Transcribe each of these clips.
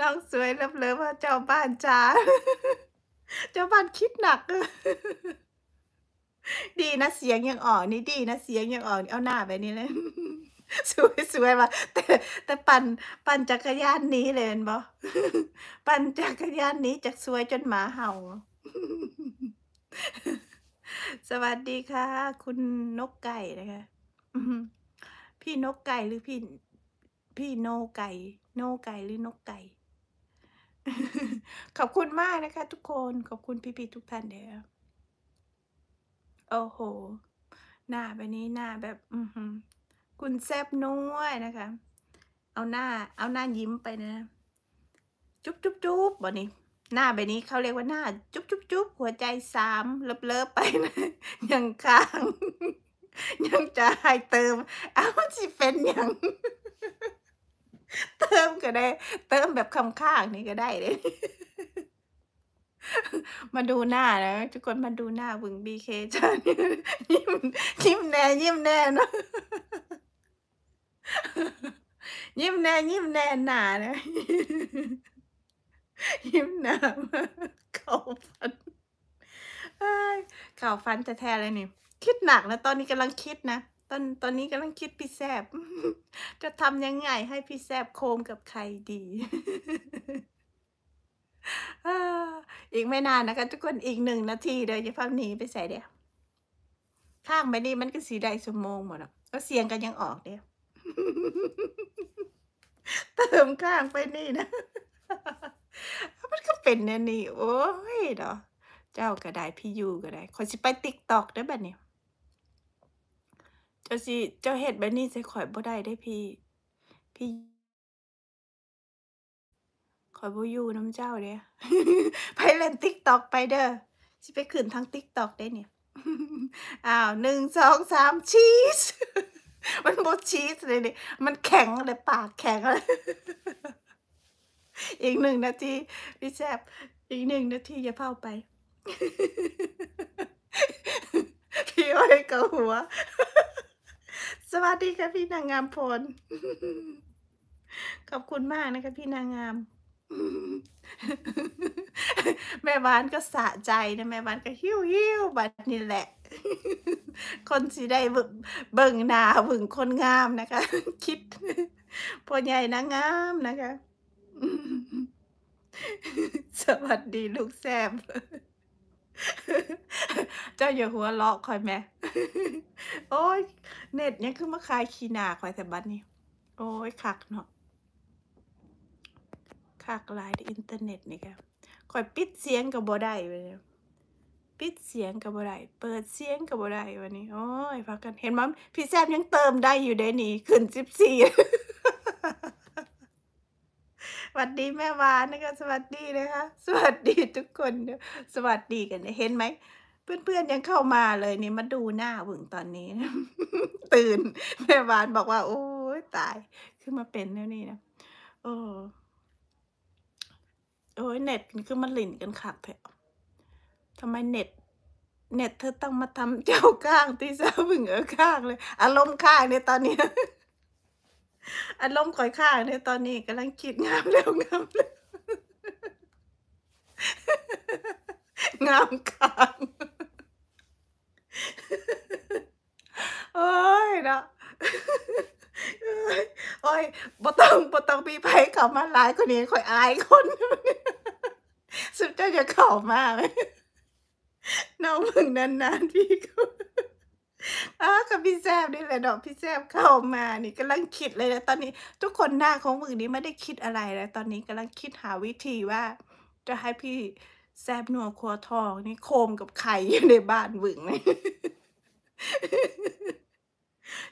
น้องสวยเลิฟเลิฟว่า เจ้าบ้านจ้า เจ้าบ้านคิดหนัก ดีนะเสียงยังออกนี่ดีนะเสียงยังออกเอาหน้าไปนี่เลย สวยสวยมาแต่แต่ปั่นปั่นจักรยานนี้เลยเนาะปั่นจักรยานนี้จากสวยจนหมาเห่า สวัสดีค่ะ คุณนกไก่นะคะพี่นกไก่หรือพี่พี่โนไก่ โนไก่หรือนกไก่ขอบคุณมากนะคะ ทุกคนขอบคุณพี่พีทุกท่านเด้อโอ้โหหน้าแบบนี้หน้าแบบ อืคุณแซบนุ้ยนะคะ เอาหน้า เอาหน้ายิ้มไปนะจุ๊บจุ๊บจุ๊บบ่นี้ หน้าแบบนี้เขาเรียกว่าหน้า จุ๊บจุ๊บจุ๊บหัวใจสามเลิบเลิบไปนะ ยังค้าง ยังจะให้เติม เอาสิเป็นยังเติมก็ได้ เติมแบบคำข้างนี่ก็ได้เลย มาดูหน้านะ ทุกคนมาดูหน้าบึงบีเคจานยิ้มยิ้มแน่ยิ้มแน่นะยิ้มแน่ยิ้มแน่หนานะ ยิ้มหนาเข่าฟันเข่าฟันจะแท้เลยนี่คิดหนักนะ ตอนนี้กำลังคิดนะตอนตอนนี้กำลังคิดพี่แซบ จะทำยังไงให้พี่แซบโคมกับใครดี อีกไม่นานนะคะ ทุกคนอีกหนึ่งนาทีเดี๋ยวจะพักหนีไปใส่เดี๋ยวข้างไปนี่มันก็สีใดสมมงหมดแล้ก็เสียงกันยังออกเดี๋ยวเติมข้างไปนี่นะ มันก็เป็นเนี่ยนี่โอ้ยเนาะเจ้าก็ได้พี่ยูก็ได้คนสิไปติ๊กตอกได้แบบนี้จ้าสิเจ้าเห็ดแบบนี้ใส่ข่อยบ่ได้ได้พี่ พี่ข่อยบ่อยู่น้ำเจ้าเด้ไปเล่นติ๊กตอกไปเด้อสิไปขึ้นทั้งติ๊กตอกได้เนี่ยอ้าวหนึ่งสองสามชีส มันบดชีสเลยเนี่ย มันแข็งเลย ปากแข็งเลย อีกหนึ่งนาทีพี่แซบอีกหนึ่งนาทีอย่าเผาไป พี่อ้อยกับหัวสวัสดีค่ะพี่นางงามพล ขอบคุณมากนะคะพี่นางงาม แม่บ้านก็สะใจนะแม่บ้านก็หิ้วหิ้วบัดนี้แหละ คนสีได้เบิ่งนาเบิ่งคนงามนะคะ คิดพ่อใหญ่นางงามนะคะ สวัสดีลูกแซบเจ้าอย่าหัวเลาะคอยแม่โอ้ย เน็ตยังคือมาคายขีนาคอยแต่บัดนี้ โอ้ยคักเนาะคักลายอินเทอร์เน็ตนี่ค่ะคอยปิดเสียงกับบ่ได้เลยปิดเสียงกับบอได้ เปิดเสียงกับบอได้วันนี้ โอ้ยพักกัน เห็นมั้ยพี่แซมยังเติมได้อยู่ได้นี่ขึ้นสิบสี่วัสดีแม่วานนะคะสวัสดีนะคะสวัสดีทุกคนสวัสดีกันเห็นไหมเพื่อนๆยังเข้ามาเลยนี่มาดูหน้าหวึงตอนนี้ตื่นแม่วาน บอกว่า โอ้ยตาย ขึ้นมาเป็นแล้วนี่นะโอ้โอ้ยเน็ตคือมันหลินกันขับแผวทำไมเน็ต เน็ตเธอต้องมาทำเจ้าข้างที่สาบึงเออข้างเลยอารมณ์ข้างเนี่ยตอนนี้อารมณ์ก่อยข้างในตอนนี้กำลังคิดงามเร็วงามเร็วงามข้างโอ้ยนะโอ้ยบต้องบต้องปีไปเขามาหลายคนนี้ ค่อยอายคน สุดเจ้าจะเข่ามาน้องมึงนานๆพี่ก็อาค่ะพี่แซมนี่แหละดอกพี่ แซมเข้ามานี่กำลังคิดเลยนะตอนนี้ ทุกคนหน้าของมือนี้ไม่ได้คิดอะไรแล้ว ตอนนี้กำลังคิดหาวิธีว่า จะให้พี่แซบนัวครัวทองนี่โคมกับไข่อยู่ในบ้านมึงเ่ย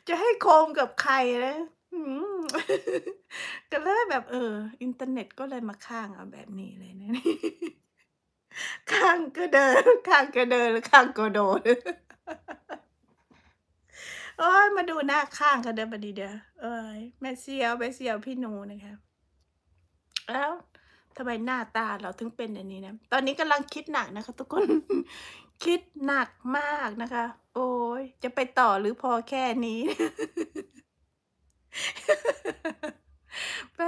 จะให้โคมกับไข่นะก็เลยแบบเออ อินเทอร์เน็ตก็เลยมาข้างเอาแบบนี้เลยนะข้างก็เดิน ข้างก็เดินข้างก็โดนโอ้ย มาดูหน้าข้างกันเด้อบัดดีเด้อเอ้ย แม่เสียว แม่เสียวพี่หนูนะคะแล้วทำไมหน้าตาเราถึงเป็นอย่างนี้นะ ตอนนี้กำลังคิดหนักนะคะ ทุกคน คิดหนักมากนะคะ โอ้ย จะไปต่อหรือพอแค่นี้ไป